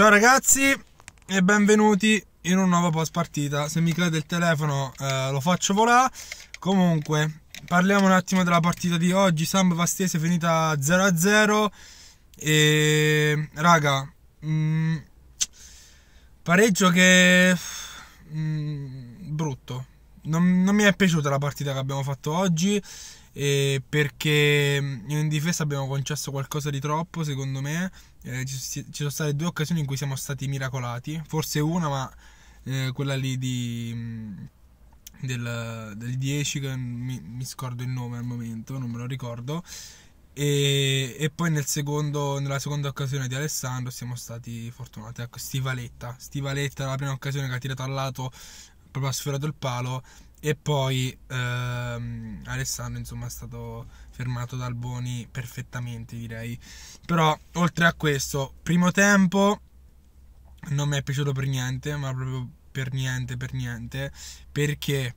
Ciao ragazzi e benvenuti in un nuovo post partita. Se mi cade il telefono eh, lo faccio volare. Comunque, parliamo un attimo della partita di oggi. Samb Vastese finita 0-0 e raga, mh, mm, pareggio che mh, mm, brutto, non, non mi è piaciuta la partita che abbiamo fatto oggi eh, perché mm, in difesa abbiamo concesso qualcosa di troppo secondo me eh, ci, ci, sono state due occasioni in cui siamo stati miracolati forse una ma eh, quella lì di, mm, del, del, 10 che mi, mi, scordo il nome al momento non me lo ricordo e, e poi nel secondo, nella seconda occasione di Alessandro siamo stati fortunati ecco Stivaletta Stivaletta la prima occasione che ha tirato al lato proprio ha sfiorato il palo e poi ehm, Alessandro insomma è stato fermato dal Boni perfettamente direi però oltre a questo primo tempo non mi è piaciuto per niente ma proprio per niente per niente perché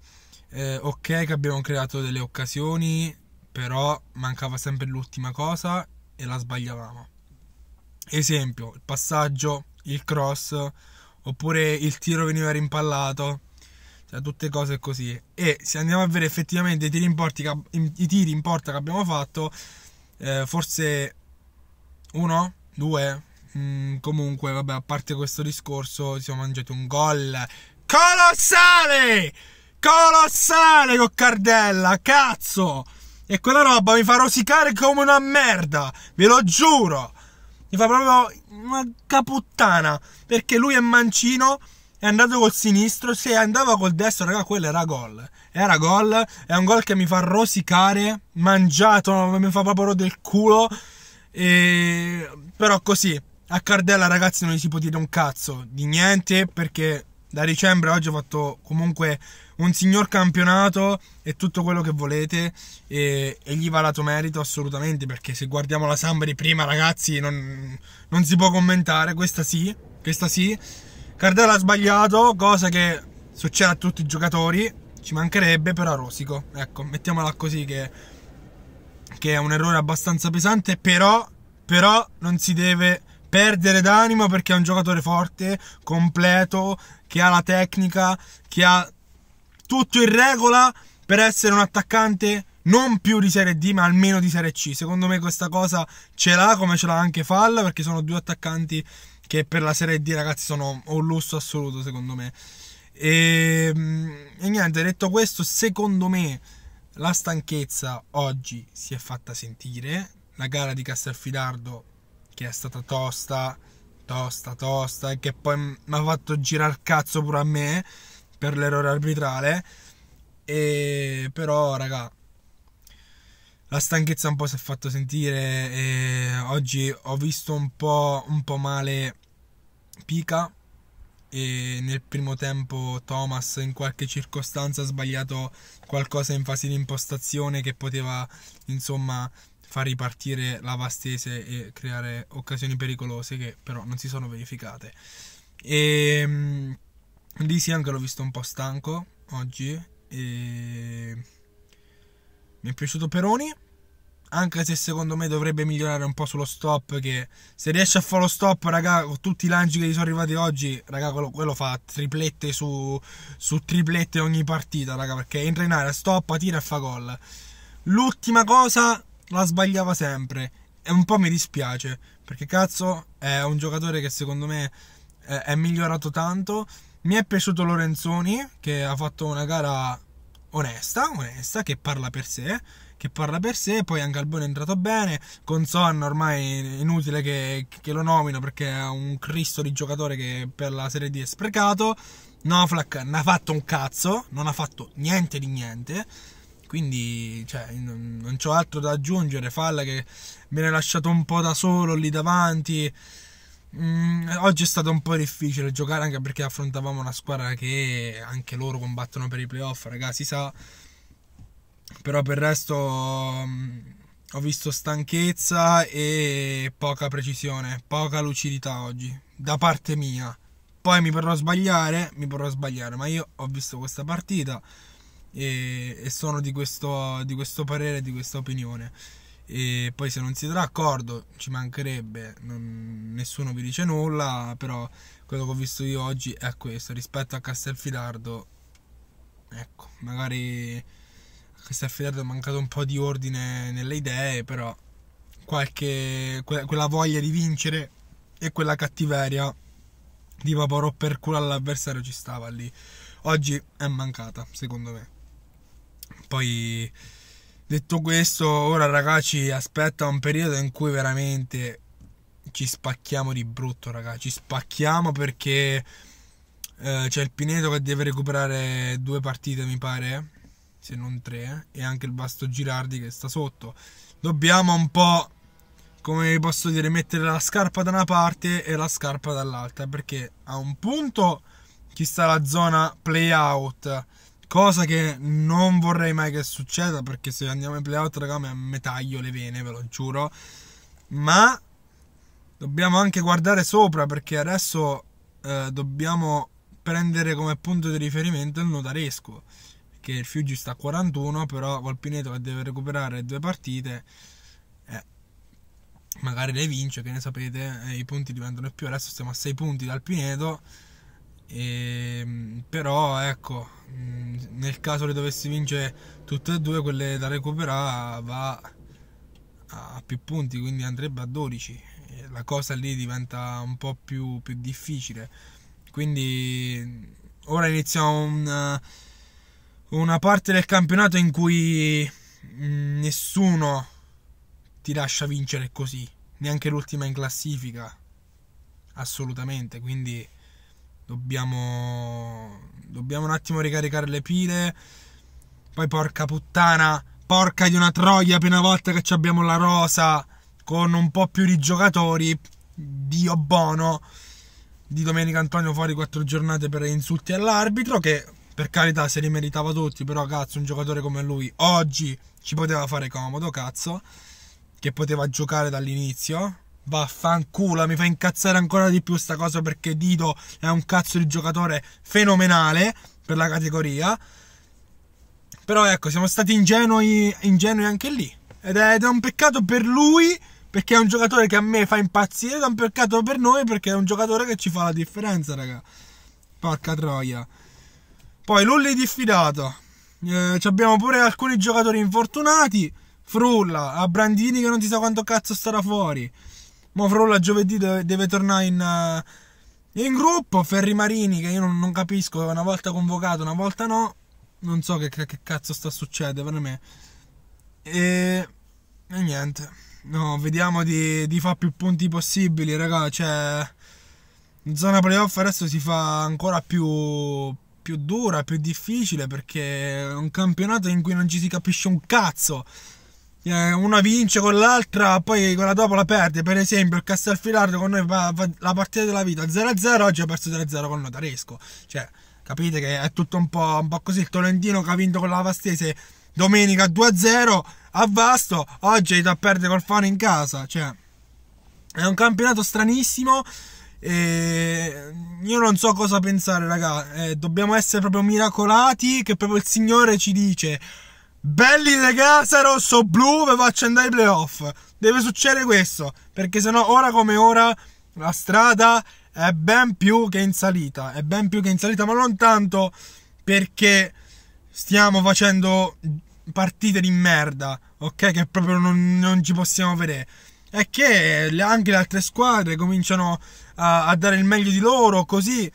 eh, ok che abbiamo creato delle occasioni però mancava sempre l'ultima cosa e la sbagliavamo esempio il passaggio il cross oppure il tiro veniva rimpallato cioè tutte cose così. E se andiamo a vedere effettivamente i tiri in, porta che abbiamo fatto, eh, forse uno, due, mm, comunque, vabbè, a parte questo discorso, siamo mangiati un gol colossale! Colossale con Cardella, cazzo! E quella roba mi fa rosicare come una merda, ve lo giuro! Mi fa proprio una caputtana, perché lui è mancino è andato col sinistro, se andava col destro, raga, quello era gol. Era gol, è un gol che mi fa rosicare, mangiato, mi fa proprio del culo. E... Però così, a Cardella ragazzi non gli si può dire un cazzo di niente perché da dicembre oggi ho fatto comunque un signor campionato e tutto quello che volete e, e gli va dato merito assolutamente perché se guardiamo la Samba di prima ragazzi non, non si può commentare, questa sì, questa sì Cardella ha sbagliato, cosa che succede a tutti i giocatori, ci mancherebbe, però rosico. Ecco, mettiamola così che, che è un errore abbastanza pesante, però, però non si deve perdere d'animo perché è un giocatore forte, completo, che ha la tecnica, che ha tutto in regola per essere un attaccante non più di Serie D ma almeno di Serie C. Secondo me questa cosa ce l'ha come ce l'ha anche Falla perché sono due attaccanti che per la Serie D ragazzi sono un lusso assoluto secondo me. E, ehm, e niente, detto questo, secondo me la stanchezza oggi si è fatta sentire. La gara di Castelfidardo che è stata tosta, tosta, tosta, e che poi mi ha fatto girare il cazzo pure a me per l'errore arbitrale. E però, raga, la stanchezza un po' si è fatta sentire. E oggi ho visto un po', un po' male Pica e nel primo tempo Thomas in qualche circostanza ha sbagliato qualcosa in fase di impostazione che poteva insomma far ripartire la Vastese e creare occasioni pericolose che però non si sono verificate. E ehm, lì sì anche l'ho visto un po' stanco oggi e mi è piaciuto Peroni anche se secondo me dovrebbe migliorare un po' sullo stop che se riesce a fare lo stop raga con tutti i lanci che gli sono arrivati oggi raga quello, quello fa triplette su, su, triplette ogni partita raga perché entra in area stop tira e fa gol l'ultima cosa la sbagliava sempre e un po' mi dispiace perché cazzo è un giocatore che secondo me è, eh, è migliorato tanto mi è piaciuto Lorenzoni che ha fatto una gara onesta onesta che parla per sé che parla per sé, poi anche Albone è entrato bene, Con Conson ormai è inutile che, che lo nomino perché è un cristo di giocatore che per la Serie D è sprecato, Noflak non ha fatto un cazzo, non ha fatto niente di niente, quindi cioè, non, non ho altro da aggiungere, Falla che me l'ha lasciato un po' da solo lì davanti, mm, oggi è stato un po' difficile giocare anche perché affrontavamo una squadra che anche loro combattono per i playoff, ragazzi, si sa però per il resto mm, ho visto stanchezza e poca precisione, poca lucidità oggi, da parte mia. Poi mi potrò sbagliare, mi potrò sbagliare, ma io ho visto questa partita e, e sono di questo, di questo parere, di questa opinione. E poi se non siete d'accordo ci mancherebbe, non, nessuno vi dice nulla, però quello che ho visto io oggi è questo, rispetto a Castelfidardo, ecco, magari che si è affidato è mancato un po' di ordine nelle idee, però qualche, quella voglia di vincere e quella cattiveria di Vaporò per culo all'avversario ci stava lì. Oggi è mancata, secondo me. Poi, detto questo, ora ragazzi aspetta un periodo in cui veramente ci spacchiamo di brutto, ragazzi. Ci spacchiamo perché eh, c'è il Pineto che deve recuperare due partite, mi pare eh se non tre, eh, e anche il Basto Girardi che sta sotto. Dobbiamo un po', come posso dire, mettere la scarpa da una parte e la scarpa dall'altra, perché a un punto ci sta la zona play-out, cosa che non vorrei mai che succeda, perché se andiamo in play-out, raga, mi taglio le vene, ve lo giuro. Ma dobbiamo anche guardare sopra, perché adesso eh, dobbiamo prendere come punto di riferimento il notaresco che il Fiuggi sta a 41, però Volpineto che deve recuperare due partite, eh, magari le vince, che ne sapete, eh, i punti diventano più, adesso stiamo a 6 punti dal Pineto, e, ehm, però ecco, mm, nel caso le dovessi vincere tutte e due, quelle da recuperare va a più punti, quindi andrebbe a 12. Eh, la cosa lì diventa un po' più, più difficile. Quindi ora iniziamo un una parte del campionato in cui mm, nessuno ti lascia vincere così, neanche l'ultima in classifica, assolutamente, quindi dobbiamo, dobbiamo un attimo ricaricare le pile, poi porca puttana, porca di una troia, appena volta che abbiamo la rosa con un po' più di giocatori, Dio buono, di Domenico Antonio fuori quattro giornate per insulti all'arbitro che per carità se li meritava tutti, però cazzo un giocatore come lui oggi ci poteva fare comodo, cazzo, che poteva giocare dall'inizio. Vaffanculo, mi fa incazzare ancora di più sta cosa perché Dido è un cazzo di giocatore fenomenale per la categoria. Però ecco, siamo stati ingenui, ingenui anche lì. Ed è, ed è un peccato per lui perché è un giocatore che a me fa impazzire, ed è un peccato per noi perché è un giocatore che ci fa la differenza, raga. Porca troia. Poi Lulli diffidata. Eh, abbiamo pure alcuni giocatori infortunati. Frulla, a Brandini che non si sa quanto cazzo starà fuori. Mo Frulla giovedì deve, deve tornare in, eh, in, gruppo. Ferri Marini che io non, non, capisco, una volta convocato, una volta no. Non so che, che cazzo sta succedendo per me. E, e niente. No, vediamo di, di fare più punti possibili, ragazzi. Cioè, in zona playoff adesso si fa ancora più, più dura, più difficile perché è un campionato in cui non ci si capisce un cazzo. Eh, una vince con l'altra, poi quella dopo la perde. Per esempio, il Castelfilardo con noi va, va la partita della vita 0-0, oggi ha perso 0 0 con Notaresco. Cioè, capite che è tutto un po', un po così. Il Tolentino che ha vinto con la Vastese domenica 2-0 a Vasto, oggi è da perdere col Fano in casa. Cioè, è un campionato stranissimo e io non so cosa pensare, raga. Eh, dobbiamo essere proprio miracolati che proprio il Signore ci dice Belli le case rosso blu, ve faccio andare ai playoff. Deve succedere questo, perché sennò ora come ora la strada è ben più che in salita, è ben più che in salita, ma non tanto perché stiamo facendo partite di merda, ok? Che proprio non, non ci possiamo vedere. È che anche le altre squadre cominciano a, a dare il meglio di loro, così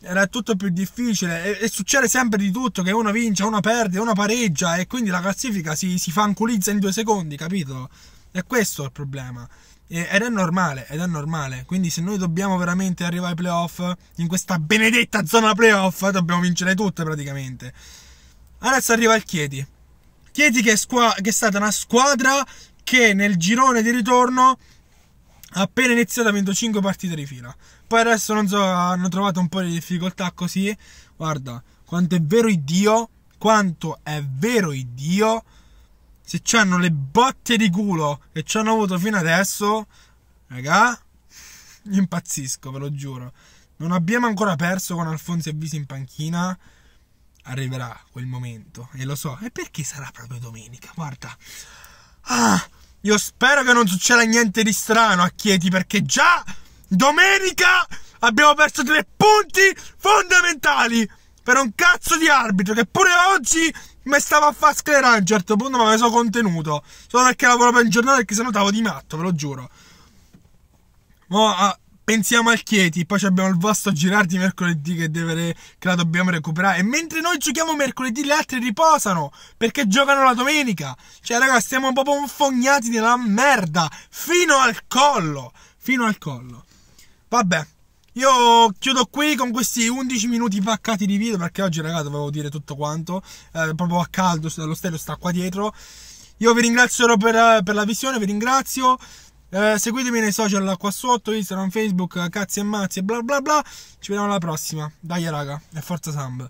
era tutto più difficile e, e, succede sempre di tutto che uno vince, uno perde, uno pareggia e quindi la classifica si, si fanculizza in due secondi, capito? E questo è il problema. ed è normale, ed è normale. Quindi se noi dobbiamo veramente arrivare ai playoff, in questa benedetta zona playoff, dobbiamo vincere tutte praticamente. Adesso arriva il Chieti. Chieti che è, che è stata una squadra che nel girone di ritorno appena iniziato ha vinto 5 partite di fila. Poi adesso non so, hanno trovato un po' di difficoltà così. Guarda, quanto è vero Dio, quanto è vero Dio, se c'hanno le botte di culo che ci hanno avuto fino adesso, raga, impazzisco, ve lo giuro. Non abbiamo ancora perso con Alfonso e Visi in panchina. Arriverà quel momento, e lo so. E perché sarà proprio domenica? Guarda. Ah! Io spero che non succeda niente di strano a Chieti perché già domenica abbiamo perso tre punti fondamentali per un cazzo di arbitro che pure oggi mi stava a far sclerare a un certo punto ma mi sono contenuto solo perché lavoro per il giornale perché sennò tavo di matto ve lo giuro Ma... a, ah, pensiamo al Chieti, poi abbiamo il vostro Girardi mercoledì che, re... che, la dobbiamo recuperare. E mentre noi giochiamo mercoledì, gli altri riposano perché giocano la domenica. Cioè, ragazzi, stiamo proprio infognati della merda fino al collo. Fino al collo. Vabbè. Io chiudo qui con questi 11 minuti paccati di video perché oggi ragazzi dovevo dire tutto quanto, eh, proprio a caldo, lo stereo sta qua dietro. Io vi ringrazio per, per la visione, vi ringrazio. Eh, seguitemi nei social qua sotto, Instagram, Facebook, cazzi e mazzi e bla bla bla. Ci vediamo alla prossima. Dai raga, e forza Samb.